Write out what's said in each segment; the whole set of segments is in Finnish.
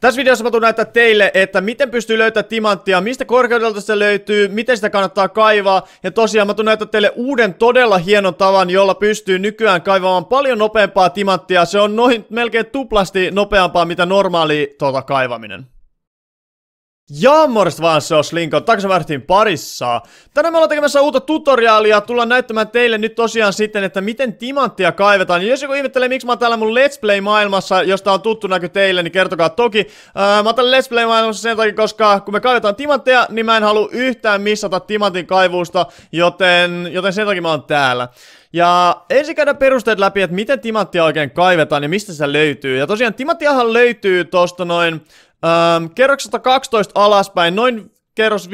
Tässä videossa mä tuun näyttää teille, että miten pystyy löytämään timanttia, mistä korkeudelta se löytyy, miten sitä kannattaa kaivaa. Ja tosiaan mä tuun näyttää teille uuden todella hienon tavan, jolla pystyy nykyään kaivamaan paljon nopeampaa timanttia. Se on noin melkein tuplasti nopeampaa mitä normaali tuota, kaivaminen. Ja morjesta vaan, se on Slinko takaisin parissa. Tänään me ollaan tekemässä uutta tutoriaalia. Tullaan näyttämään teille nyt tosiaan sitten, että miten timanttia kaivetaan. Ja jos joku ihmettelee, miksi mä oon täällä mun Let's Play-maailmassa, josta on tuttu näky teille, niin kertokaa toki. Ää, mä oon täällä Let's Play-maailmassa sen takia, koska kun me kaivetaan timantteja, niin mä en halua yhtään missata timantin kaivuusta, joten, joten sen takia mä oon täällä. Ja ensin käydään perusteet läpi, että miten timanttia oikein kaivetaan ja mistä se löytyy. Ja tosiaan timanttiahan löytyy tosta noin Öm, kerroksesta 12 alaspäin, noin kerros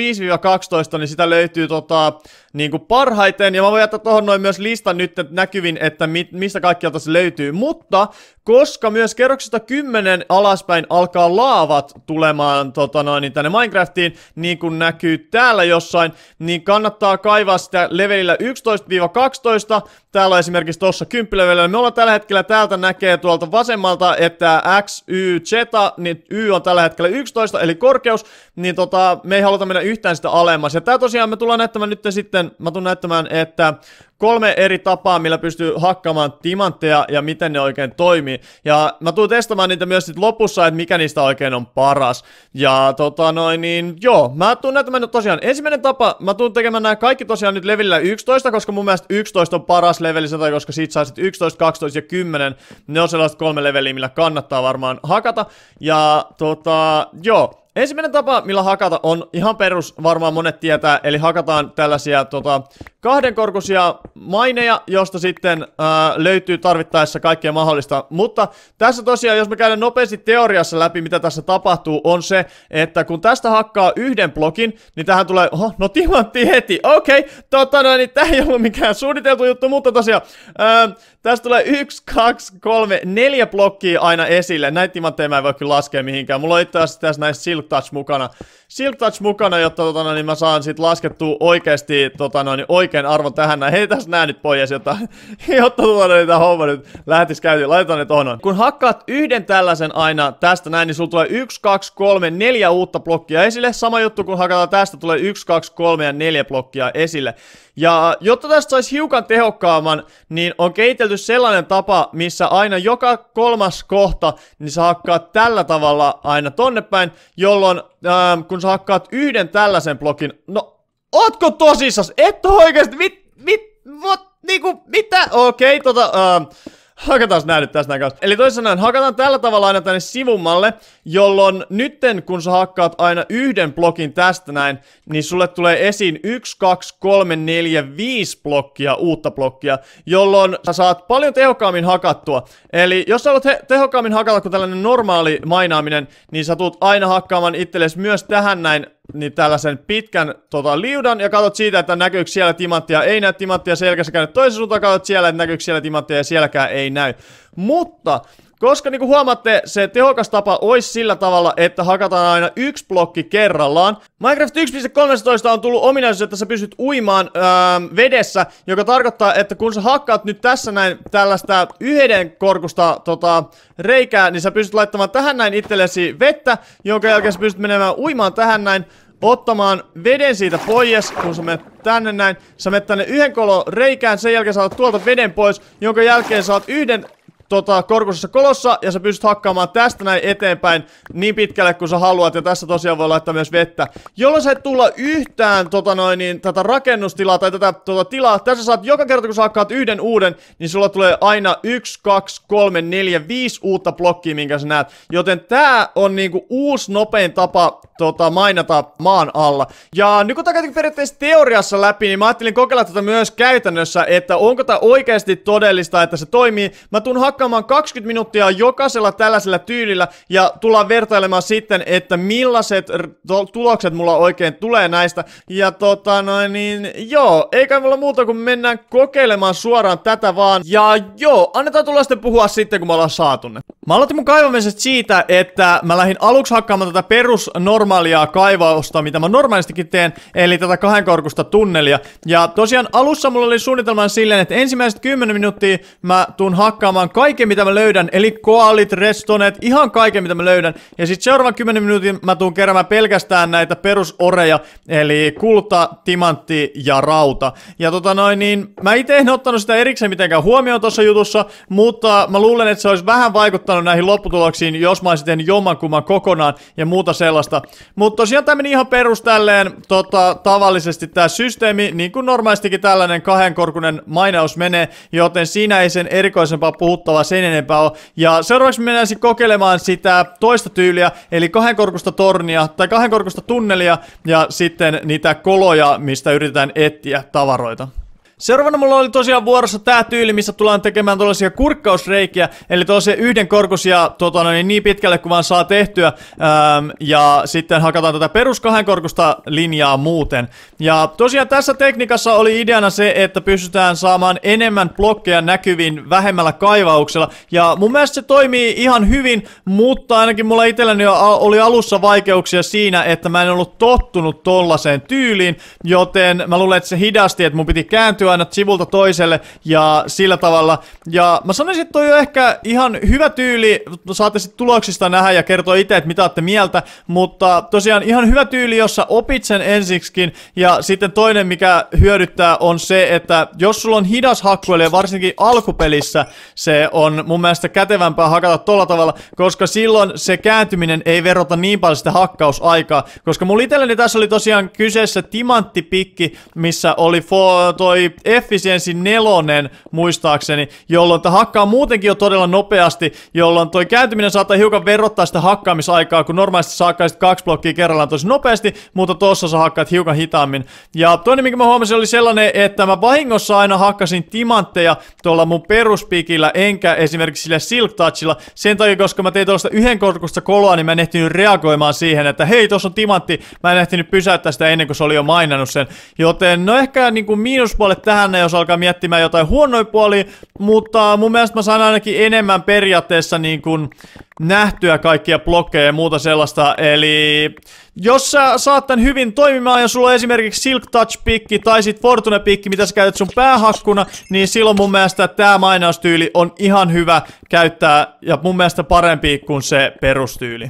5-12, niin sitä löytyy tota, niin kuin parhaiten. Ja mä voin jättää tuohon noin myös listan nyt näkyvin, että mi- mistä kaikkialta se löytyy. Mutta koska myös kerroksesta 10 alaspäin alkaa laavat tulemaan tota noin, niin tänne Minecraftiin, niin kuin näkyy täällä jossain, niin kannattaa kaivaa sitä levelillä 11-12 Täällä on esimerkiksi tuossa kymppilevelillä. Me ollaan tällä hetkellä täältä näkee tuolta vasemmalta, että X, Y, Z, niin Y on tällä hetkellä 11, eli korkeus, niin tota, me ei haluta mennä yhtään sitä alemmas. Ja tää tosiaan me tullaan näyttämään nyt sitten, mä tulen näyttämään, että kolme eri tapaa, millä pystyy hakkaamaan timantteja ja miten ne oikein toimii. Ja mä tulen testamaan niitä myös sit lopussa, että mikä niistä oikein on paras. Ja tota noin, niin joo, mä tulen näyttämään nyt tosiaan ensimmäinen tapa, mä tulen tekemään nämä kaikki tosiaan nyt levillä 11, koska mun mielestä 11 on paras levelisen, sanotaan, koska siitä saa sitten 11, 12 ja 10, ne on sellaiset kolme leveliä, millä kannattaa varmaan hakata, ja tota, joo, Ensimmäinen tapa, millä hakata, on ihan perus, varmaan monet tietää, eli hakataan tällaisia tota, kahden maineja, josta sitten ää, löytyy tarvittaessa kaikkea mahdollista. Mutta tässä tosiaan, jos me käydään nopeasti teoriassa läpi, mitä tässä tapahtuu, on se, että kun tästä hakkaa yhden blokin, niin tähän tulee, oho, no timantti heti, okei, okay, tota niin tää ei ollut mikään suunniteltu juttu, mutta tosiaan, ää, tästä tulee yksi, kaksi, kolme, neljä blokkia aina esille. Näitä timantteja mä en voi kyllä laskea mihinkään. Mulla on itse asiassa tässä näissä silk yuttaa mukana. Silk Touch mukana, jotta tota, no, niin mä saan sit laskettua oikeesti tota, no, niin oikein arvon tähän. Näin. Hei tässä nää nyt pois, jotta, jotta tota, no, niin tää homma nyt lähtis käyntiin. Laitetaan ne tohon. Kun hakkaat yhden tällaisen aina tästä näin, niin sulla tulee 1, 2, 3, 4 uutta blokkia esille. Sama juttu kun hakataan tästä, tulee 1, 2, 3 ja 4 blokkia esille. Ja jotta tästä saisi hiukan tehokkaamman, niin on kehitelty sellainen tapa, missä aina joka kolmas kohta, niin sä hakkaat tällä tavalla aina tonne päin, jolloin ähm, kun sä hakkaat yhden tällaisen blokin, no, ootko tosissas? Et oikeesti, mit, mit, what, niinku, mitä? Okei, okay, tota, ähm, Hakataan nää nyt tässä näin Eli toisin sanoen, hakataan tällä tavalla aina tänne sivummalle, jolloin nytten kun sä hakkaat aina yhden blokin tästä näin, niin sulle tulee esiin 1, 2, 3, 4, 5 blokkia, uutta blokkia, jolloin sä saat paljon tehokkaammin hakattua. Eli jos sä haluat tehokkaammin hakata kuin tällainen normaali mainaaminen, niin sä tulet aina hakkaamaan itsellesi myös tähän näin niin tällaisen pitkän tota, liudan ja katsot siitä, että näkyykö siellä timanttia. Ei näy timanttia selkässä käynyt toisen suuntaan, katsot siellä, että näkyykö siellä timanttia ja sielläkään ei näy. Mutta koska niin kuin huomaatte, se tehokas tapa olisi sillä tavalla, että hakataan aina yksi blokki kerrallaan. Minecraft 1.13 on tullut ominaisuus, että sä pysyt uimaan öö, vedessä, joka tarkoittaa, että kun sä hakkaat nyt tässä näin tällaista yhden korkusta tota, reikää, niin sä pystyt laittamaan tähän näin itsellesi vettä, jonka jälkeen sä pystyt menemään uimaan tähän näin ottamaan veden siitä pois, kun sä menet tänne näin. Sä menet tänne yhden kolon reikään, sen jälkeen saat tuolta veden pois, jonka jälkeen saat yhden tota, korkuisessa kolossa ja sä pystyt hakkaamaan tästä näin eteenpäin niin pitkälle kuin sä haluat ja tässä tosiaan voi laittaa myös vettä. Jolloin sä et tulla yhtään tota noin, niin, tätä rakennustilaa tai tätä tota, tilaa. Tässä saat joka kerta kun sä hakkaat yhden uuden, niin sulla tulee aina 1, 2, 3, 4, 5 uutta blokkia, minkä sä näet. Joten tää on niinku uusi nopein tapa tota, mainata maan alla. Ja nyt kun tää periaatteessa teoriassa läpi, niin mä ajattelin kokeilla tätä myös käytännössä, että onko tää oikeasti todellista, että se toimii. Mä tuun hakkaamaan hakkaamaan 20 minuuttia jokaisella tällaisella tyylillä ja tullaan vertailemaan sitten, että millaiset tulokset mulla oikein tulee näistä. Ja tota noin, niin joo, eikä mulla muuta kuin mennään kokeilemaan suoraan tätä vaan. Ja joo, annetaan tulla sitten puhua sitten, kun me ollaan saatu ne. Mä aloitin mun kaivamisesta siitä, että mä lähdin aluksi hakkaamaan tätä perusnormaalia kaivausta, mitä mä normaalistikin teen, eli tätä kahden korkusta tunnelia. Ja tosiaan alussa mulla oli suunnitelma silleen, että ensimmäiset 10 minuuttia mä tuun hakkaamaan kaikki kaiken mitä mä löydän, eli koalit, restonet, ihan kaiken mitä mä löydän. Ja sitten seuraavan 10 minuutin mä tuun keräämään pelkästään näitä perusoreja, eli kulta, timantti ja rauta. Ja tota noin, niin mä itse en ottanut sitä erikseen mitenkään huomioon tuossa jutussa, mutta mä luulen, että se olisi vähän vaikuttanut näihin lopputuloksiin, jos mä olisin tehnyt kokonaan ja muuta sellaista. Mutta tosiaan tämä meni ihan perus tälleen tota, tavallisesti tämä systeemi, niin kuin normaalistikin tällainen kahdenkorkunen mainaus menee, joten siinä ei sen erikoisempaa puhuttavaa vastaavaa sen enempää ole. Ja seuraavaksi mennään sitten kokeilemaan sitä toista tyyliä, eli kahden korkusta tornia tai kahden korkusta tunnelia ja sitten niitä koloja, mistä yritetään etsiä tavaroita. Seuraavana mulla oli tosiaan vuorossa tää tyyli, missä tullaan tekemään tällaisia kurkkausreikiä, eli tällaisia yhden korkusia tota, niin, niin pitkälle kuin vaan saa tehtyä, ähm, ja sitten hakataan tätä perus kahden korkusta linjaa muuten. Ja tosiaan tässä tekniikassa oli ideana se, että pystytään saamaan enemmän blokkeja näkyviin vähemmällä kaivauksella, ja mun mielestä se toimii ihan hyvin, mutta ainakin mulla itselläni oli alussa vaikeuksia siinä, että mä en ollut tottunut tollaiseen tyyliin, joten mä luulen, että se hidasti, että mun piti kääntyä siirtyy aina sivulta toiselle ja sillä tavalla. Ja mä sanoisin, että toi on ehkä ihan hyvä tyyli, saatte sitten tuloksista nähdä ja kertoa itse, että mitä olette mieltä, mutta tosiaan ihan hyvä tyyli, jossa opit sen ensiksikin ja sitten toinen, mikä hyödyttää on se, että jos sulla on hidas hakku, eli varsinkin alkupelissä se on mun mielestä kätevämpää hakata tolla tavalla, koska silloin se kääntyminen ei verota niin paljon sitä hakkausaikaa, koska mun itselleni tässä oli tosiaan kyseessä timanttipikki, missä oli fo- toi efficiency nelonen muistaakseni, jolloin tämä hakkaa muutenkin jo todella nopeasti, jolloin toi kääntyminen saattaa hiukan verrottaa sitä hakkaamisaikaa, kun normaalisti sä hakkaisit kaksi blokkia kerrallaan tosi nopeasti, mutta tossa sä hakkaat hiukan hitaammin. Ja toinen, mikä mä huomasin, oli sellainen, että mä vahingossa aina hakkasin timantteja tuolla mun peruspikillä, enkä esimerkiksi sillä silk touchilla, sen takia, koska mä tein tuollaista yhden korkusta koloa, niin mä en ehtinyt reagoimaan siihen, että hei, tuossa on timantti, mä en ehtinyt pysäyttää sitä ennen kuin se oli jo mainannut sen. Joten no ehkä niin kuin miinuspuolet tähän, jos alkaa miettimään jotain huonoja puolia, mutta mun mielestä mä saan ainakin enemmän periaatteessa niin kuin nähtyä kaikkia blokkeja ja muuta sellaista, eli jos sä saat tän hyvin toimimaan ja sulla on esimerkiksi Silk Touch-pikki tai sit Fortune-pikki, mitä sä käytät sun päähakkuna, niin silloin mun mielestä tää mainaustyyli on ihan hyvä käyttää ja mun mielestä parempi kuin se perustyyli.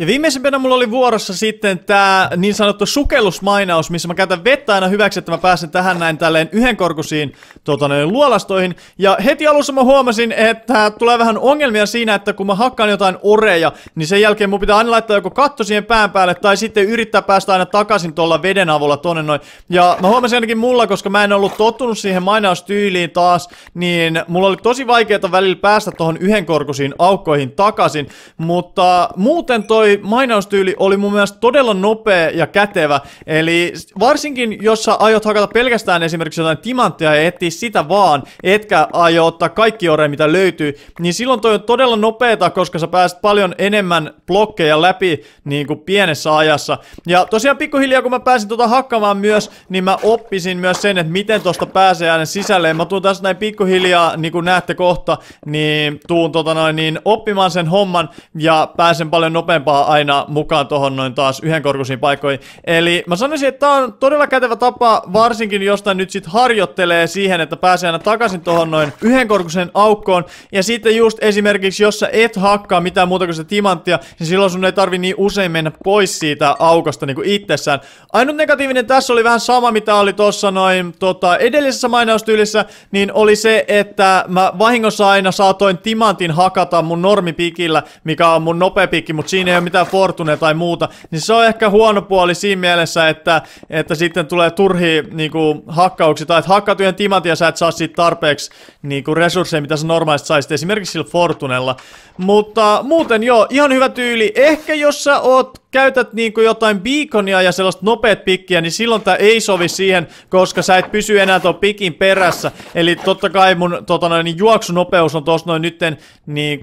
Ja viimeisimpänä mulla oli vuorossa sitten tämä niin sanottu sukellusmainaus, missä mä käytän vettä aina hyväksi, että mä pääsen tähän näin tälleen yhdenkorkuisiin tuota, luolastoihin. Ja heti alussa mä huomasin, että tulee vähän ongelmia siinä, että kun mä hakkaan jotain oreja, niin sen jälkeen mun pitää aina laittaa joku katto siihen pään päälle, tai sitten yrittää päästä aina takaisin tuolla veden avulla tonne noin. Ja mä huomasin ainakin mulla, koska mä en ollut tottunut siihen mainaustyyliin taas, niin mulla oli tosi vaikeaa välillä päästä tuohon yhdenkorkuisiin aukkoihin takaisin. Mutta muuten toi toi mainaustyyli oli mun mielestä todella nopea ja kätevä. Eli varsinkin, jos sä aiot hakata pelkästään esimerkiksi jotain timanttia ja etsiä sitä vaan, etkä aio ottaa kaikki ore, mitä löytyy, niin silloin toi on todella nopeeta, koska sä pääset paljon enemmän blokkeja läpi niin kuin pienessä ajassa. Ja tosiaan pikkuhiljaa, kun mä pääsin tota hakkaamaan myös, niin mä oppisin myös sen, että miten tosta pääsee aina sisälle. mä tuun tässä näin pikkuhiljaa, niin kuin näette kohta, niin tuun tota noin, niin oppimaan sen homman ja pääsen paljon nopeampaan tapaa aina mukaan tuohon noin taas yhden korkuisiin paikkoihin. Eli mä sanoisin, että tää on todella kätevä tapa, varsinkin josta nyt sit harjoittelee siihen, että pääsee aina takaisin tuohon noin yhden korkuisen aukkoon. Ja sitten just esimerkiksi, jos sä et hakkaa mitään muuta kuin sitä timanttia, niin silloin sun ei tarvi niin usein mennä pois siitä aukosta niinku itsessään. Ainut negatiivinen tässä oli vähän sama, mitä oli tossa noin tota, edellisessä mainostyylissä, niin oli se, että mä vahingossa aina saatoin timantin hakata mun normipikillä, mikä on mun nopea pikki, mutta siinä ei mitään Fortune tai muuta, niin se on ehkä huono puoli siinä mielessä, että, että sitten tulee turhi niinku, hakkauksia, tai että timantin ja sä et saa siitä tarpeeksi niinku, resursseja, mitä sä normaalisti saisit esimerkiksi sillä Fortunella. Mutta muuten joo, ihan hyvä tyyli. Ehkä jos sä oot käytät niinku jotain beaconia ja sellaista nopeat pikkiä, niin silloin tää ei sovi siihen, koska sä et pysy enää tuon pikin perässä. Eli totta kai mun tota noin, niin juoksunopeus on tuossa noin nytten niin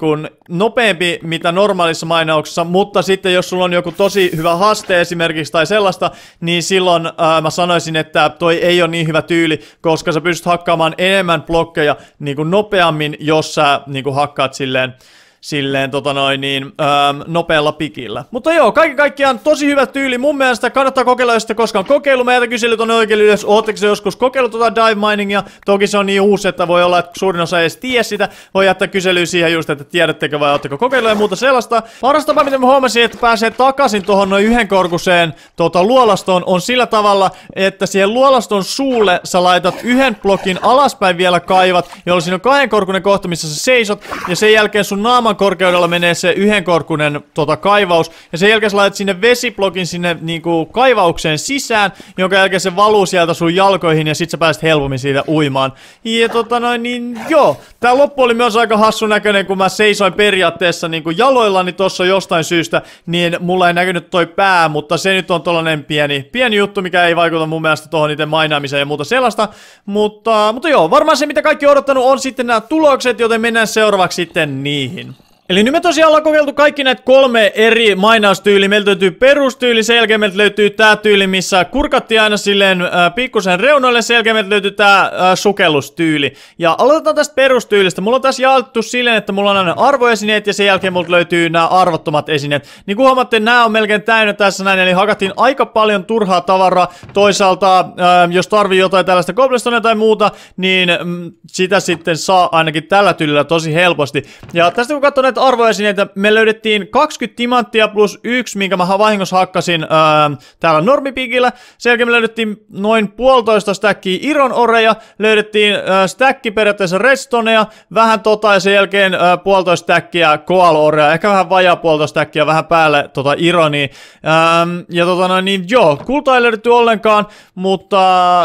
nopeampi mitä normaalissa mainauksessa, mutta sitten jos sulla on joku tosi hyvä haaste esimerkiksi tai sellaista, niin silloin ää, mä sanoisin, että toi ei ole niin hyvä tyyli, koska sä pystyt hakkaamaan enemmän blokkeja niin kuin nopeammin, jos sä niin kuin hakkaat silleen silleen tota noin niin, öö, nopealla pikillä. Mutta joo, kaiken kaikkiaan tosi hyvä tyyli. Mun mielestä kannattaa kokeilla, jos sitä koskaan kokeilu. Meiltä kysely tonne oikein ylös, ootteko se joskus kokeillut tota dive miningia? Toki se on niin uusi, että voi olla, että suurin osa ei edes tiedä sitä. Voi jättää kyselyä siihen just, että tiedättekö vai ootteko kokeillut ja muuta sellaista. Paras tapa, miten mä huomasin, että pääsee takaisin tuohon noin yhden korkuseen tota, luolastoon, on sillä tavalla, että siihen luolaston suulle sä laitat yhden blokin alaspäin vielä kaivat, jolloin siinä on kahden korkunen kohta, missä sä seisot, ja sen jälkeen sun naama naaman korkeudella menee se yhdenkorkunen tota, kaivaus, ja sen jälkeen sä laitat sinne vesiblokin sinne niinku, kaivaukseen sisään, jonka jälkeen se valuu sieltä sun jalkoihin, ja sit sä pääset helpommin siitä uimaan. Ja tota noin, niin joo. Tää loppu oli myös aika hassun näköinen, kun mä seisoin periaatteessa niinku, jaloillani tossa jostain syystä, niin mulla ei näkynyt toi pää, mutta se nyt on tollanen pieni, pieni juttu, mikä ei vaikuta mun mielestä tohon itse mainaamiseen ja muuta sellaista. Mutta, mutta joo, varmaan se mitä kaikki on odottanut on sitten nämä tulokset, joten mennään seuraavaksi sitten niihin. Eli nyt me tosiaan ollaan kokeiltu kaikki näitä kolme eri mainaustyyliä. Meiltä löytyy perustyyli, sen jälkeen meiltä löytyy tää tyyli, missä kurkattiin aina silleen äh, pikkusen reunoille, sen jälkeen meiltä löytyy tää äh, sukellustyyli. Ja aloitetaan tästä perustyylistä. Mulla on tässä jaettu silleen, että mulla on aina arvoesineet ja sen jälkeen multa löytyy nämä arvottomat esineet. Niin kuin huomaatte, nämä on melkein täynnä tässä näin, eli hakattiin aika paljon turhaa tavaraa. Toisaalta, äh, jos tarvii jotain tällaista goblestonea tai muuta, niin mm, sitä sitten saa ainakin tällä tyylillä tosi helposti. Ja tästä kun katsoo arvoisin, että me löydettiin 20 timanttia plus yksi, minkä mä vahingossa hakkasin ää, täällä normipikillä. Sen jälkeen me löydettiin noin puolitoista stäkkiä iron oreja, löydettiin ää, stäkki periaatteessa redstoneja, vähän tota ja sen jälkeen ää, puolitoista stäkkiä koal oreja, ehkä vähän vajaa puolitoista stäkkiä vähän päälle tota ironia. Ää, ja tota noin, niin joo, kultaa ei löydetty ollenkaan, mutta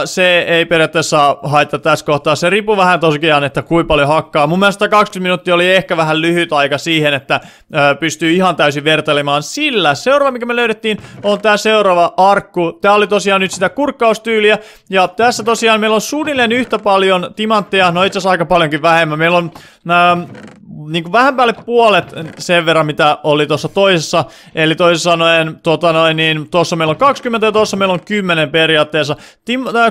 se ei periaatteessa haittaa tässä kohtaa. Se riippuu vähän tosiaan, että kuinka paljon hakkaa. Mun mielestä 20 minuuttia oli ehkä vähän lyhyt aika siihen, että ö, pystyy ihan täysin vertailemaan sillä. Seuraava, mikä me löydettiin, on tämä seuraava arkku. Tämä oli tosiaan nyt sitä kurkkaustyyliä, ja tässä tosiaan meillä on suunnilleen yhtä paljon timantteja, no itse asiassa aika paljonkin vähemmän. Meillä on... Ö, niin kuin vähän päälle puolet sen verran, mitä oli tuossa toisessa. Eli toisin sanoen, tota niin tuossa tota niin meillä on 20 ja tuossa meillä on 10 periaatteessa.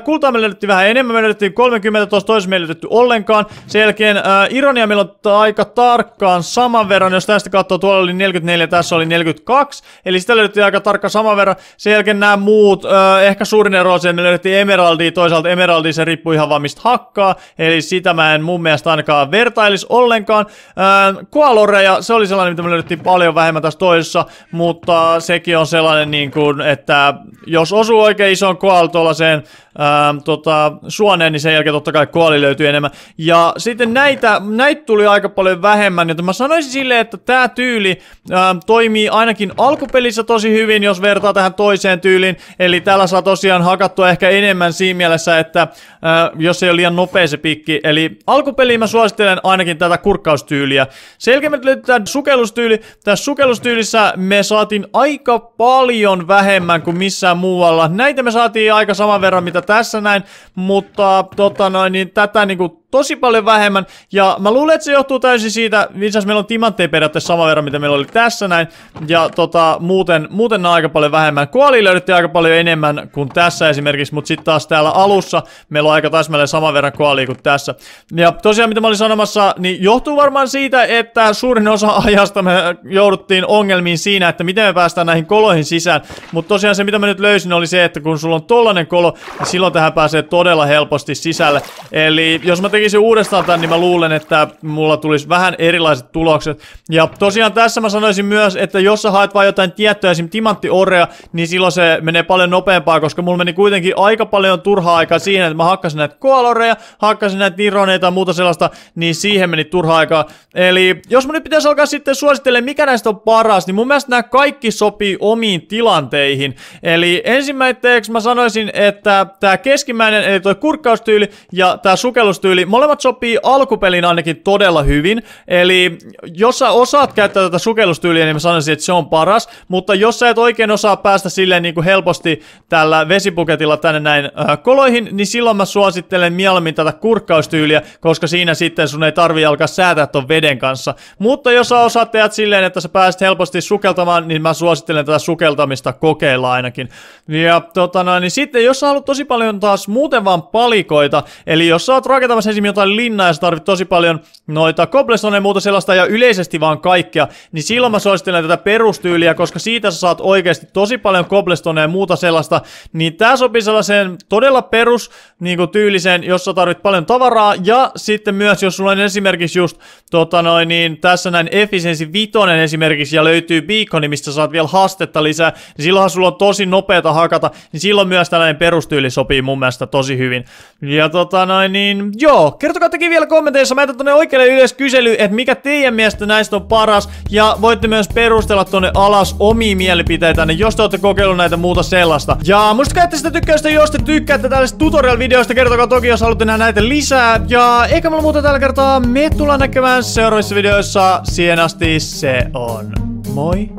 kultaa me löydettiin vähän enemmän, me löydettiin 30, tuossa toisessa me löydetty ollenkaan. Sen jälkeen ää, ironia meillä on aika tarkkaan saman verran, jos tästä katsoo, tuolla oli 44, tässä oli 42. Eli sitä löydettiin aika tarkkaan saman verran. Sen jälkeen nämä muut, ää, ehkä suurin ero on se, että me löydettiin emeraldia, toisaalta emeraldia se riippuu ihan vaan mistä hakkaa. Eli sitä mä en mun mielestä ainakaan vertailisi ollenkaan. Äh, Äh, Kualoreja, se oli sellainen, mitä me löydettiin paljon vähemmän tässä toisessa, mutta sekin on sellainen, niin kuin, että jos osuu oikein isoon kuaaltolaseen, Ähm, tota, suoneen, niin sen jälkeen totta kai kuoli löytyy enemmän. Ja sitten näitä, näitä tuli aika paljon vähemmän, joten mä sanoisin silleen, että tämä tyyli ää, ähm, toimii ainakin alkupelissä tosi hyvin, jos vertaa tähän toiseen tyyliin. Eli täällä saa tosiaan hakattua ehkä enemmän siinä mielessä, että ää, äh, jos ei ole liian nopea se pikki. Eli alkupeliin mä suosittelen ainakin tätä kurkkaustyyliä. Selkeämmin löytyy tämä sukellustyyli. Tässä sukellustyylissä me saatiin aika paljon vähemmän kuin missään muualla. Näitä me saatiin aika saman verran, mitä tässä näin, mutta tota noin, niin tätä niin kuin tosi paljon vähemmän. Ja mä luulen, että se johtuu täysin siitä, itse meillä on timantteja periaatteessa sama verran, mitä meillä oli tässä näin. Ja tota, muuten, muuten aika paljon vähemmän. Kuoli löydettiin aika paljon enemmän kuin tässä esimerkiksi, mutta sitten taas täällä alussa meillä on aika täsmälleen sama verran kuoli kuin tässä. Ja tosiaan, mitä mä olin sanomassa, niin johtuu varmaan siitä, että suurin osa ajasta me jouduttiin ongelmiin siinä, että miten me päästään näihin koloihin sisään. Mutta tosiaan se, mitä mä nyt löysin, oli se, että kun sulla on tollanen kolo, niin silloin tähän pääsee todella helposti sisälle. Eli jos mä tekin tekisin uudestaan tämän, niin mä luulen, että mulla tulisi vähän erilaiset tulokset. Ja tosiaan tässä mä sanoisin myös, että jos sä haet vaan jotain tiettyä, esim. timanttiorea, niin silloin se menee paljon nopeampaa, koska mulla meni kuitenkin aika paljon turhaa aikaa siihen, että mä hakkasin näitä koaloreja, hakkasin näitä nironeita ja muuta sellaista, niin siihen meni turhaa aikaa. Eli jos mun nyt pitäisi alkaa sitten suositella, mikä näistä on paras, niin mun mielestä nämä kaikki sopii omiin tilanteihin. Eli ensimmäiseksi mä sanoisin, että tämä keskimmäinen, eli tuo kurkkaustyyli ja tämä sukellustyyli, molemmat sopii alkupeliin ainakin todella hyvin, eli jos sä osaat käyttää tätä sukellustyyliä, niin mä sanoisin, että se on paras, mutta jos sä et oikein osaa päästä silleen niin kuin helposti tällä vesipuketilla tänne näin äh, koloihin, niin silloin mä suosittelen mieluummin tätä kurkkaustyyliä, koska siinä sitten sun ei tarvi alkaa säätää ton veden kanssa. Mutta jos sä osaat tehdä silleen, että sä pääset helposti sukeltamaan, niin mä suosittelen tätä sukeltamista kokeilla ainakin. Ja tota noin, niin sitten jos sä haluat tosi paljon taas muuten vaan palikoita, eli jos sä oot rakentamassa ensin jotain linnaa ja sä tarvit tosi paljon noita koblessone ja muuta sellaista ja yleisesti vaan kaikkea, niin silloin mä suosittelen tätä perustyyliä, koska siitä sä saat oikeasti tosi paljon koblestone ja muuta sellaista, niin tää sopii sellaiseen todella perus niin kuin tyyliseen, jossa tarvit paljon tavaraa ja sitten myös, jos sulla on esimerkiksi just tota noin, niin tässä näin Efficiency vitonen esimerkiksi ja löytyy beaconi, mistä saat vielä haastetta lisää, niin silloinhan sulla on tosi nopeata hakata, niin silloin myös tällainen perustyyli sopii mun mielestä tosi hyvin. Ja tota noin, niin joo, joo, kertokaa tekin vielä kommenteissa. Mä jätän tonne oikealle ylös kysely, että mikä teidän mielestä näistä on paras. Ja voitte myös perustella tonne alas omia mielipiteitänne, jos te olette kokeillut näitä muuta sellaista. Ja muistakaa, että sitä tykkäystä, jos te tykkäätte tällaisista tutorial-videoista, kertokaa toki, jos haluatte nähdä näitä lisää. Ja eikä mulla muuta tällä kertaa. Me tullaan näkemään seuraavissa videoissa. Siihen asti se on. Moi.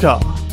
kaa.